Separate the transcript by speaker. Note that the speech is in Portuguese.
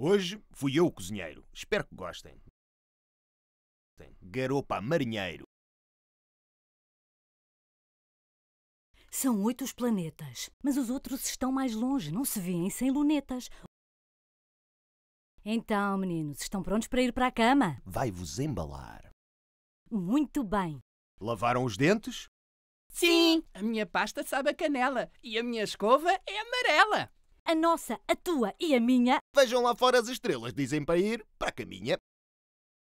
Speaker 1: Hoje fui eu o cozinheiro. Espero que gostem.
Speaker 2: Garopa marinheiro.
Speaker 3: São oito os planetas, mas os outros estão mais longe, não se vêem sem lunetas. Então, meninos, estão prontos para ir para a cama?
Speaker 4: Vai-vos embalar.
Speaker 5: Muito bem.
Speaker 4: Lavaram os dentes?
Speaker 5: Sim, a minha pasta sabe a canela e a minha escova é amarela a nossa, a tua e a minha. Vejam lá fora
Speaker 6: as estrelas, dizem para ir para a caminha.